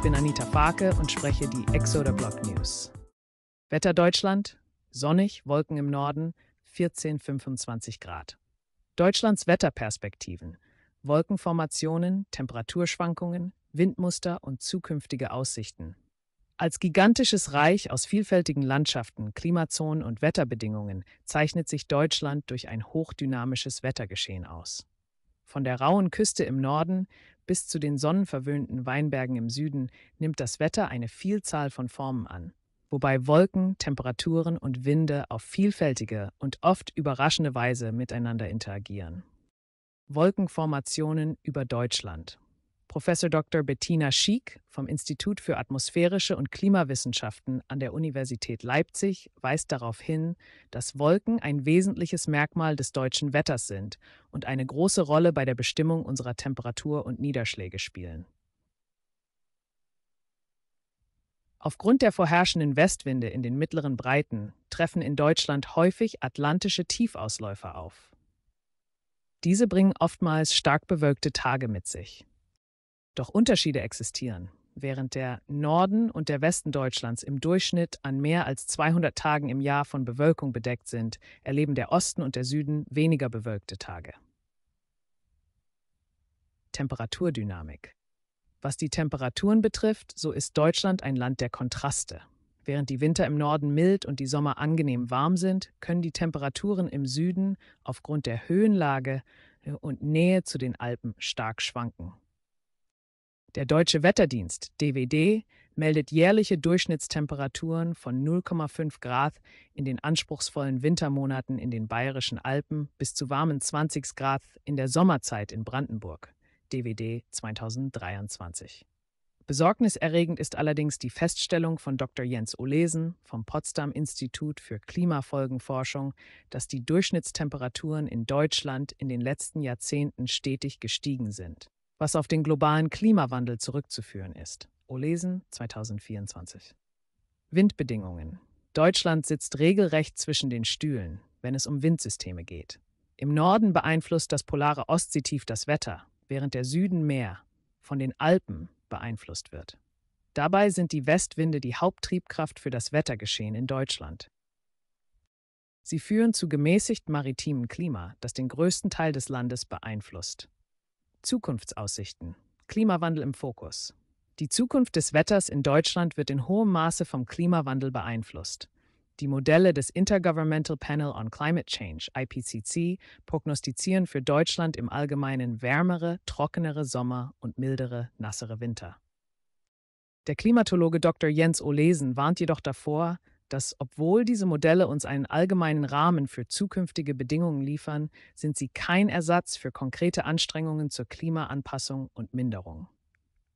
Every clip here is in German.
Ich bin Anita Farke und spreche die Exoder Block News. Wetter Deutschland, sonnig, Wolken im Norden, 14, 25 Grad. Deutschlands Wetterperspektiven, Wolkenformationen, Temperaturschwankungen, Windmuster und zukünftige Aussichten. Als gigantisches Reich aus vielfältigen Landschaften, Klimazonen und Wetterbedingungen zeichnet sich Deutschland durch ein hochdynamisches Wettergeschehen aus. Von der rauen Küste im Norden bis zu den sonnenverwöhnten Weinbergen im Süden nimmt das Wetter eine Vielzahl von Formen an, wobei Wolken, Temperaturen und Winde auf vielfältige und oft überraschende Weise miteinander interagieren. Wolkenformationen über Deutschland. Professor Dr. Bettina Schiek vom Institut für Atmosphärische und Klimawissenschaften an der Universität Leipzig weist darauf hin, dass Wolken ein wesentliches Merkmal des deutschen Wetters sind und eine große Rolle bei der Bestimmung unserer Temperatur und Niederschläge spielen. Aufgrund der vorherrschenden Westwinde in den mittleren Breiten treffen in Deutschland häufig atlantische Tiefausläufer auf. Diese bringen oftmals stark bewölkte Tage mit sich. Doch Unterschiede existieren. Während der Norden und der Westen Deutschlands im Durchschnitt an mehr als 200 Tagen im Jahr von Bewölkung bedeckt sind, erleben der Osten und der Süden weniger bewölkte Tage. Temperaturdynamik. Was die Temperaturen betrifft, so ist Deutschland ein Land der Kontraste. Während die Winter im Norden mild und die Sommer angenehm warm sind, können die Temperaturen im Süden aufgrund der Höhenlage äh, und Nähe zu den Alpen stark schwanken. Der Deutsche Wetterdienst DWD meldet jährliche Durchschnittstemperaturen von 0,5 Grad in den anspruchsvollen Wintermonaten in den bayerischen Alpen bis zu warmen 20 Grad in der Sommerzeit in Brandenburg. DWD 2023. Besorgniserregend ist allerdings die Feststellung von Dr. Jens Olesen vom Potsdam Institut für Klimafolgenforschung, dass die Durchschnittstemperaturen in Deutschland in den letzten Jahrzehnten stetig gestiegen sind was auf den globalen Klimawandel zurückzuführen ist. Olesen 2024. Windbedingungen. Deutschland sitzt regelrecht zwischen den Stühlen, wenn es um Windsysteme geht. Im Norden beeinflusst das polare Ostseetief das Wetter, während der Süden mehr von den Alpen beeinflusst wird. Dabei sind die Westwinde die Haupttriebkraft für das Wettergeschehen in Deutschland. Sie führen zu gemäßigt maritimen Klima, das den größten Teil des Landes beeinflusst. Zukunftsaussichten. Klimawandel im Fokus. Die Zukunft des Wetters in Deutschland wird in hohem Maße vom Klimawandel beeinflusst. Die Modelle des Intergovernmental Panel on Climate Change, IPCC, prognostizieren für Deutschland im Allgemeinen wärmere, trockenere Sommer und mildere, nassere Winter. Der Klimatologe Dr. Jens Olesen warnt jedoch davor, dass obwohl diese Modelle uns einen allgemeinen Rahmen für zukünftige Bedingungen liefern, sind sie kein Ersatz für konkrete Anstrengungen zur Klimaanpassung und Minderung.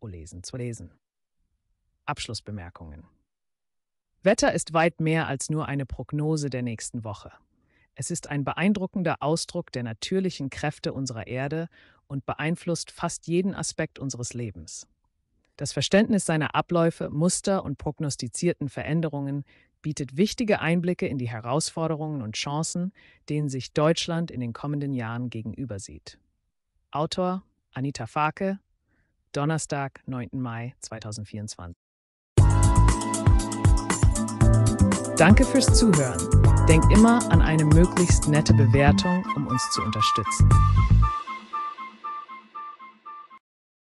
O oh, lesen zu lesen. Abschlussbemerkungen. Wetter ist weit mehr als nur eine Prognose der nächsten Woche. Es ist ein beeindruckender Ausdruck der natürlichen Kräfte unserer Erde und beeinflusst fast jeden Aspekt unseres Lebens. Das Verständnis seiner Abläufe, Muster und prognostizierten Veränderungen bietet wichtige Einblicke in die Herausforderungen und Chancen, denen sich Deutschland in den kommenden Jahren gegenüber sieht. Autor Anita Farke, Donnerstag, 9. Mai 2024. Danke fürs Zuhören. Denk immer an eine möglichst nette Bewertung, um uns zu unterstützen.